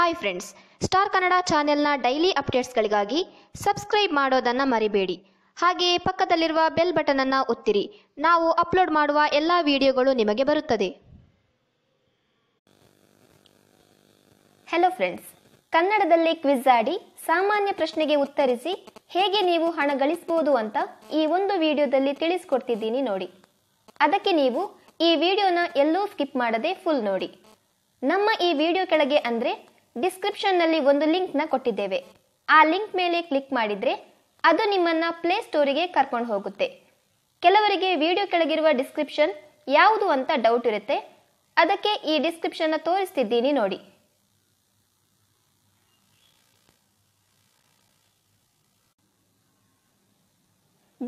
hi friends star Kannada ಚಾನೆಲ್ನ daily ಅಪ್ಡೇಟ್ಸ್ಗಳಿಗಾಗಿ subscribe ಮಾಡೋದನ್ನು ಮರಿಬೇಡಿ ಹಾಗೆಯೇ ಪಕ್ಕದಲ್ಲಿರುವ ಬೆಲ್ ಬಟನನ್ನು ಒತ್ತಿರಿ ನಾವು ಅಪ್ಲೋಡ್ ಮಾಡುವ ಎಲ್ಲ ವಿಡಿಯೋಗಳು ನಿಮಗೆ ಬರುತ್ತದೆ ಹೆಲೋ ಫ್ರೆಂಡ್ಸ್ ಕನ್ನಡದಲ್ಲಿ ಕ್ವಿಜ್ ಆಡಿ ಸಾಮಾನ್ಯ ಪ್ರಶ್ನೆಗೆ ಉತ್ತರಿಸಿ ಹೇಗೆ ನೀವು ಹಣ ಗಳಿಸಬಹುದು ಅಂತ ಈ ಒಂದು ವಿಡಿಯೋದಲ್ಲಿ ತಿಳಿಸ್ಕೊಡ್ತಿದ್ದೀನಿ ನೋಡಿ ಅದಕ್ಕೆ ನೀವು ಈ ವಿಡಿಯೋನ ಎಲ್ಲೂ ಸ್ಕಿಪ್ ಮಾಡದೆ ಫುಲ್ ನೋಡಿ ನಮ್ಮ ಈ ವಿಡಿಯೋ ಕೆಳಗೆ ಅಂದರೆ ಡಿಸ್ಕ್ರಿಪ್ಷನ್ನಲ್ಲಿ ಒಂದು ಲಿಂಕ್ನ ಕೊಟ್ಟಿದ್ದೇವೆ ಆ ಲಿಂಕ್ ಮೇಲೆ ಕ್ಲಿಕ್ ಮಾಡಿದರೆ ಅದು ನಿಮ್ಮನ್ನು ಪ್ಲೇಸ್ಟೋರಿಗೆ ಕರ್ಕೊಂಡು ಹೋಗುತ್ತೆ ಕೆಲವರಿಗೆ ವಿಡಿಯೋ ಕೆಳಗಿರುವ ಡಿಸ್ಕ್ರಿಪ್ಷನ್ ಯಾವುದು ಅಂತ ಡೌಟ್ ಇರುತ್ತೆ ಅದಕ್ಕೆ ಈ ಡಿಸ್ಕ್ರಿಪ್ಷನ್ನ ತೋರಿಸ್ತಿದ್ದೀನಿ ನೋಡಿ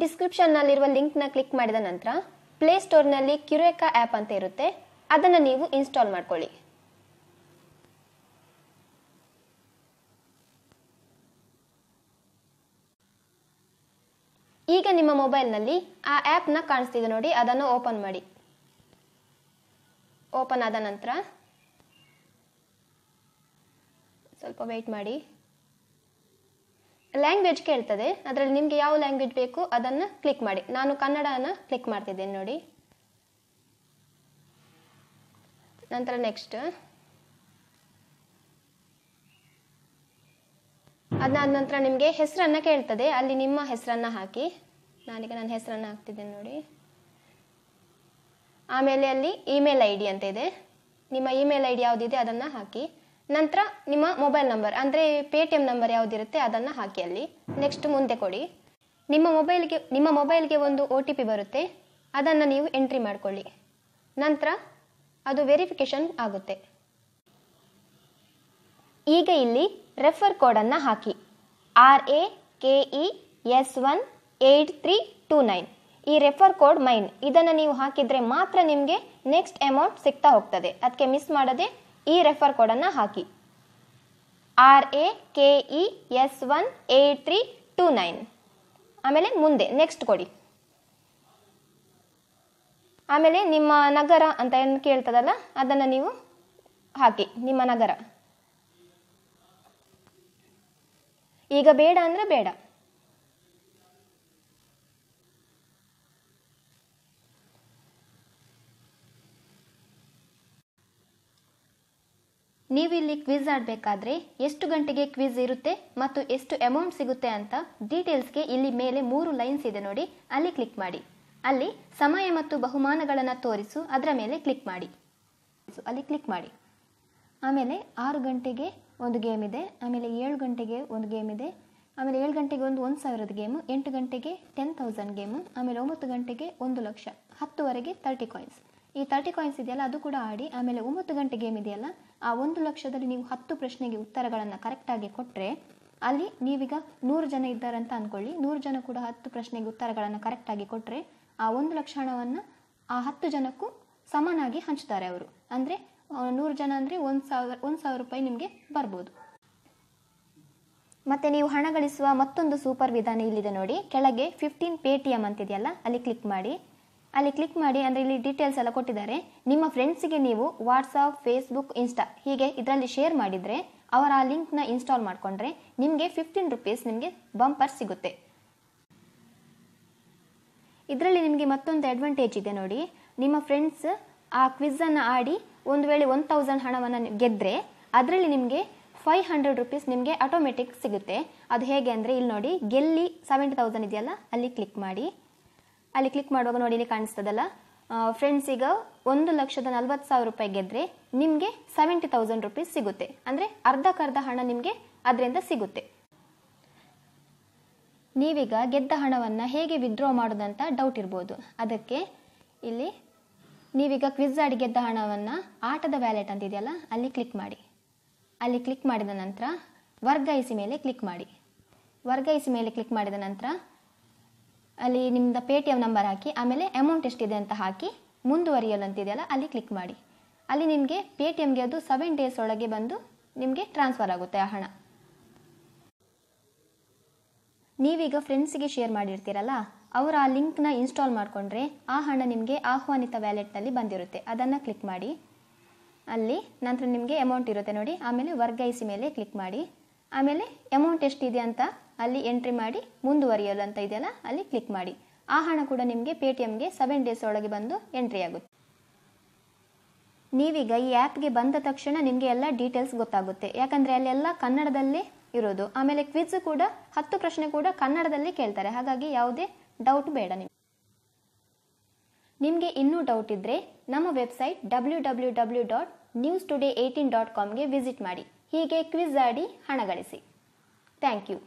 ಡಿಸ್ಕ್ರಿಪ್ಷನ್ನಲ್ಲಿರುವ ಲಿಂಕ್ನ ಕ್ಲಿಕ್ ಮಾಡಿದ ನಂತರ ಪ್ಲೇಸ್ಟೋರ್ನಲ್ಲಿ ಕ್ಯೂರೇಕಾ ಆ್ಯಪ್ ಅಂತ ಇರುತ್ತೆ ಅದನ್ನು ನೀವು ಇನ್ಸ್ಟಾಲ್ ಮಾಡ್ಕೊಳ್ಳಿ ಮೊಬೈಲ್ನಲ್ಲಿ ಆ ಆ್ಯಪ್ನ ಕಾಣಿಸ್ತಿದೆ ನೋಡಿ ಅದನ್ನು ಓಪನ್ ಮಾಡಿ ಓಪನ್ ಆದ ನಂತರ ಸ್ವಲ್ಪ ವೆಯ್ಟ್ ಮಾಡಿ ಲ್ಯಾಂಗ್ವೇಜ್ ಕೇಳ್ತದೆ ಅದರಲ್ಲಿ ನಿಮಗೆ ಯಾವ ಲ್ಯಾಂಗ್ವೇಜ್ ಬೇಕು ಅದನ್ನು ಕ್ಲಿಕ್ ಮಾಡಿ ನಾನು ಕನ್ನಡನ ಕ್ಲಿಕ್ ಮಾಡ್ತಿದ್ದೇನೆ ನೋಡಿ ನಂತರ ನೆಕ್ಸ್ಟ್ ಅದಾದ ನಂತರ ನಿಮಗೆ ಹೆಸರನ್ನು ಕೇಳ್ತದೆ ಅಲ್ಲಿ ನಿಮ್ಮ ಹೆಸರನ್ನು ಹಾಕಿ ನಾನೀಗ ನನ್ನ ಹೆಸರನ್ನು ಹಾಕ್ತಿದ್ದೇನೆ ನೋಡಿ ಆಮೇಲೆ ಅಲ್ಲಿ ಇಮೇಲ್ ಐ ಡಿ ಅಂತ ಇದೆ ನಿಮ್ಮ ಇಮೇಲ್ ಐ ಡಿ ಯಾವುದಿದೆ ಅದನ್ನು ಹಾಕಿ ನಂತರ ನಿಮ್ಮ ಮೊಬೈಲ್ ನಂಬರ್ ಅಂದರೆ ಪೇ ಟಿ ಎಮ್ ನಂಬರ್ ಯಾವುದಿರುತ್ತೆ ಅದನ್ನು ಹಾಕಿ ಅಲ್ಲಿ ನೆಕ್ಸ್ಟ್ ಮುಂದೆ ಕೊಡಿ ನಿಮ್ಮ ಮೊಬೈಲ್ಗೆ ನಿಮ್ಮ ಮೊಬೈಲ್ಗೆ ಒಂದು ಒ ಟಿ ಪಿ ಬರುತ್ತೆ ಅದನ್ನು ನೀವು ಎಂಟ್ರಿ ಮಾಡಿಕೊಳ್ಳಿ ನಂತರ ಅದು ವೆರಿಫಿಕೇಷನ್ ಆಗುತ್ತೆ ಈಗ ಇಲ್ಲಿ ರೆಫರ್ ಕೋಡನ್ನು ಹಾಕಿ R A K E S one eight three two nine ಈ ರೆಫರ್ ಕೋಡ್ ಮೈನ್ ಇದನ್ನು ನೀವು ಹಾಕಿದರೆ ಮಾತ್ರ ನಿಮಗೆ ನೆಕ್ಸ್ಟ್ ಅಮೌಂಟ್ ಸಿಗ್ತಾ ಹೋಗ್ತದೆ ಅದಕ್ಕೆ ಮಿಸ್ ಮಾಡದೆ ಈ ರೆಫರ್ ಕೋಡನ್ನು ಹಾಕಿ R A K E S one eight three two nine ಆಮೇಲೆ ಮುಂದೆ ನೆಕ್ಸ್ಟ್ ಕೊಡಿ ಆಮೇಲೆ ನಿಮ್ಮ ನಗರ ಅಂತ ಏನು ಕೇಳ್ತದಲ್ಲ ಅದನ್ನು ನೀವು ಹಾಕಿ ನಿಮ್ಮ ನಗರ ಈಗ ಬೇಡ ಅಂದರೆ ಬೇಡ ನೀವಿಲ್ಲಿ ಕ್ವಿಝ್ ಆಡಬೇಕಾದ್ರೆ ಎಷ್ಟು ಗಂಟೆಗೆ ಕ್ವಿಝ್ ಇರುತ್ತೆ ಮತ್ತು ಎಷ್ಟು ಅಮೌಂಟ್ ಸಿಗುತ್ತೆ ಅಂತ ಡೀಟೇಲ್ಸ್ಗೆ ಇಲ್ಲಿ ಮೇಲೆ ಮೂರು ಲೈನ್ಸ್ ಇದೆ ನೋಡಿ ಅಲ್ಲಿ ಕ್ಲಿಕ್ ಮಾಡಿ ಅಲ್ಲಿ ಸಮಯ ಮತ್ತು ಬಹುಮಾನಗಳನ್ನು ತೋರಿಸು ಅದರ ಮೇಲೆ ಕ್ಲಿಕ್ ಮಾಡಿ ಅಲ್ಲಿ ಕ್ಲಿಕ್ ಮಾಡಿ ಆಮೇಲೆ ಆರು ಗಂಟೆಗೆ ಒಂದು ಗೇಮ್ ಇದೆ ಆಮೇಲೆ ಏಳು ಗಂಟೆಗೆ ಒಂದು ಗೇಮ್ ಇದೆ ಆಮೇಲೆ ಏಳು ಗಂಟೆಗೆ ಒಂದು ಒಂದು ಸಾವಿರದ ಗೇಮು ಎಂಟು ಗಂಟೆಗೆ ಟೆನ್ ತೌಸಂಡ್ ಗೇಮು ಆಮೇಲೆ ಒಂಬತ್ತು ಗಂಟೆಗೆ ಒಂದು ಲಕ್ಷ ಹತ್ತುವರೆಗೆ ತರ್ಟಿ ಕಾಯಿನ್ಸ್ ಈ ತರ್ಟಿ ಕಾಯಿನ್ಸ್ ಇದೆಯಲ್ಲ ಅದು ಕೂಡ ಆಡಿ ಆಮೇಲೆ ಒಂಬತ್ತು ಗಂಟೆ ಗೇಮ್ ಇದೆಯಲ್ಲ ಆ ಒಂದು ಲಕ್ಷದಲ್ಲಿ ನೀವು ಹತ್ತು ಪ್ರಶ್ನೆಗೆ ಉತ್ತರಗಳನ್ನು ಕರೆಕ್ಟಾಗಿ ಕೊಟ್ಟರೆ ಅಲ್ಲಿ ನೀವೀಗ ನೂರು ಜನ ಇದ್ದಾರೆ ಅಂತ ಅಂದ್ಕೊಳ್ಳಿ ನೂರು ಜನ ಕೂಡ ಹತ್ತು ಪ್ರಶ್ನೆಗೆ ಉತ್ತರಗಳನ್ನು ಕರೆಕ್ಟಾಗಿ ಕೊಟ್ಟರೆ ಆ ಒಂದು ಲಕ್ಷ ಹಣವನ್ನು ಆ ಹತ್ತು ಜನಕ್ಕೂ ಸಮನಾಗಿ ಹಂಚ್ತಾರೆ ಅವರು ಅಂದರೆ ನೂರು ಜನ ಅಂದರೆ ಒಂದು ಸಾವಿರ ಒಂದು ಸಾವಿರ ರೂಪಾಯಿ ನಿಮಗೆ ಬರ್ಬೋದು ಮತ್ತು ನೀವು ಹಣ ಗಳಿಸುವ ಮತ್ತೊಂದು ಸೂಪರ್ ವಿಧಾನ ಇಲ್ಲಿದೆ ನೋಡಿ ಕೆಳಗೆ ಫಿಫ್ಟೀನ್ ಪೇಟಿಎಂ ಅಂತಿದೆಯಲ್ಲ ಅಲ್ಲಿ ಕ್ಲಿಕ್ ಮಾಡಿ ಅಲ್ಲಿ ಕ್ಲಿಕ್ ಮಾಡಿ ಅಂದರೆ ಇಲ್ಲಿ ಡೀಟೇಲ್ಸ್ ಎಲ್ಲ ಕೊಟ್ಟಿದ್ದಾರೆ ನಿಮ್ಮ ಫ್ರೆಂಡ್ಸಿಗೆ ನೀವು ವಾಟ್ಸಪ್ ಫೇಸ್ಬುಕ್ ಇನ್ಸ್ಟಾ ಹೀಗೆ ಇದರಲ್ಲಿ ಶೇರ್ ಮಾಡಿದರೆ ಅವರ ಆ ಲಿಂಕ್ನ ಇನ್ಸ್ಟಾಲ್ ಮಾಡಿಕೊಂಡ್ರೆ ನಿಮಗೆ ಫಿಫ್ಟೀನ್ ರುಪೀಸ್ ನಿಮಗೆ ಬಂಪರ್ ಸಿಗುತ್ತೆ ಇದರಲ್ಲಿ ನಿಮಗೆ ಮತ್ತೊಂದು ಅಡ್ವಾಂಟೇಜ್ ಇದೆ ನೋಡಿ ನಿಮ್ಮ ಫ್ರೆಂಡ್ಸ್ ಆ ಕ್ವಿಝನ್ನು ಆಡಿ ಒಂದು ವೇಳೆ ಒನ್ ತೌಸಂಡ್ ಹಣವನ್ನು ಗೆದ್ದರೆ ಅದರಲ್ಲಿ ನಿಮಗೆ ಫೈವ್ ಹಂಡ್ರೆಡ್ ರುಪೀಸ್ ನಿಮಗೆ ಆಟೋಮೆಟಿಕ್ ಸಿಗುತ್ತೆ ಅದು ಹೇಗೆ ಅಂದರೆ ಇಲ್ಲಿ ನೋಡಿ ಗೆಲ್ಲಿ ಸೆವೆಂಟಿ ತೌಸಂಡ್ ಇದೆಯಲ್ಲ ಅಲ್ಲಿ ಕ್ಲಿಕ್ ಮಾಡಿ ಅಲ್ಲಿ ಕ್ಲಿಕ್ ಮಾಡುವಾಗ ನೋಡಿ ಇಲ್ಲಿ ಕಾಣಿಸ್ತದಲ್ಲ ಫ್ರೆಂಡ್ಸ್ ಈಗ ಒಂದು ಲಕ್ಷದ ನಲ್ವತ್ತು ಸಾವಿರ ರೂಪಾಯಿ ಗೆದ್ರೆ ನಿಮಗೆ ಸೆವೆಂಟಿ ತೌಸಂಡ್ ರುಪೀಸ್ ಸಿಗುತ್ತೆ ಅಂದರೆ ಅರ್ಧಕ್ಕರ್ಧ ಹಣ ನಿಮಗೆ ಅದರಿಂದ ಸಿಗುತ್ತೆ ನೀವೀಗ ಗೆದ್ದ ಹಣವನ್ನು ಹೇಗೆ ವಿತ್ಡ್ರಾ ಮಾಡೋದಂತ ಡೌಟ್ ಇರ್ಬೋದು ಅದಕ್ಕೆ ಇಲ್ಲಿ ನೀವೀಗ ಕ್ವಿಜ್ ಆಡಿ ಗೆದ್ದ ಹಣವನ್ನು ಆಟದ ವ್ಯಾಲೆಟ್ ಅಂತ ಇದೆಯಲ್ಲ ಅಲ್ಲಿ ಕ್ಲಿಕ್ ಮಾಡಿ ಅಲ್ಲಿ ಕ್ಲಿಕ್ ಮಾಡಿದ ನಂತರ ವರ್ಗಾಯಿಸಿ ಮೇಲೆ ಕ್ಲಿಕ್ ಮಾಡಿ ವರ್ಗಾಯಿಸಿ ಮೇಲೆ ಕ್ಲಿಕ್ ಮಾಡಿದ ನಂತರ ಅಲ್ಲಿ ನಿಮ್ಮದು ಪೇ ಟಿ ಎಮ್ ನಂಬರ್ ಹಾಕಿ ಆಮೇಲೆ ಅಮೌಂಟ್ ಎಷ್ಟಿದೆ ಅಂತ ಹಾಕಿ ಮುಂದುವರಿಯಲು ಅಂತಿದೆಯಲ್ಲ ಅಲ್ಲಿ ಕ್ಲಿಕ್ ಮಾಡಿ ಅಲ್ಲಿ ನಿಮಗೆ ಪೇ ಟಿ ಎಮ್ಗೆ ಅದು ಸೆವೆನ್ ಡೇಸ್ ಒಳಗೆ ಬಂದು ನಿಮಗೆ ಟ್ರಾನ್ಸ್ಫರ್ ಆಗುತ್ತೆ ಆ ಹಣ ನೀವೀಗ ಫ್ರೆಂಡ್ಸಿಗೆ ಶೇರ್ ಮಾಡಿರ್ತೀರಲ್ಲ ಅವರು ಆ ಲಿಂಕ್ನ ಇನ್ಸ್ಟಾಲ್ ಮಾಡಿಕೊಂಡ್ರೆ ಆ ಹಣ ನಿಮಗೆ ಆಹ್ವಾನಿತ ವ್ಯಾಲೆಟ್ನಲ್ಲಿ ಬಂದಿರುತ್ತೆ ಅದನ್ನು ಕ್ಲಿಕ್ ಮಾಡಿ ಅಲ್ಲಿ ನಂತರ ನಿಮಗೆ ಅಮೌಂಟ್ ಇರುತ್ತೆ ನೋಡಿ ಆಮೇಲೆ ವರ್ಗಾಯಿಸಿ ಮೇಲೆ ಕ್ಲಿಕ್ ಮಾಡಿ ಆಮೇಲೆ ಅಮೌಂಟ್ ಎಷ್ಟಿದೆ ಅಂತ ಅಲ್ಲಿ ಎಂಟ್ರಿ ಮಾಡಿ ಮುಂದುವರಿಯಲು ಅಂತ ಇದೆಯಲ್ಲ ಅಲ್ಲಿ ಕ್ಲಿಕ್ ಮಾಡಿ ಆ ಹಣ ಕೂಡ ನಿಮಗೆ ಪೇ ಟಿ ಎಮ್ಗೆ ಸೆವೆನ್ ಡೇಸ್ ಒಳಗೆ ಬಂದು ಎಂಟ್ರಿ ಆಗುತ್ತೆ ನೀವೀಗ ಈ ಆ್ಯಪ್ಗೆ ಬಂದ ತಕ್ಷಣ ನಿಮಗೆ ಎಲ್ಲ ಡೀಟೇಲ್ಸ್ ಗೊತ್ತಾಗುತ್ತೆ ಯಾಕಂದರೆ ಅಲ್ಲೆಲ್ಲ ಕನ್ನಡದಲ್ಲೇ ಇರೋದು ಆಮೇಲೆ ಕ್ವಿಜ್ ಕೂಡ ಹತ್ತು ಪ್ರಶ್ನೆ ಕೂಡ ಕನ್ನಡದಲ್ಲಿ ಕೇಳ್ತಾರೆ ಹಾಗಾಗಿ ಯಾವುದೇ ಡೌಟ್ ಬೇಡ ನಿಮಗೆ ನಿಮಗೆ ಇನ್ನೂ ಡೌಟ್ ಇದ್ದರೆ ನಮ್ಮ website W W W dot news today eighteen dot ಕಾಮ್ಗೆ ವಿಸಿಟ್ ಮಾಡಿ ಹೀಗೆ ಕ್ವಿಜ್ ಆಡಿ ಹಣ ಗಳಿಸಿ ಥ್ಯಾಂಕ್ ಯು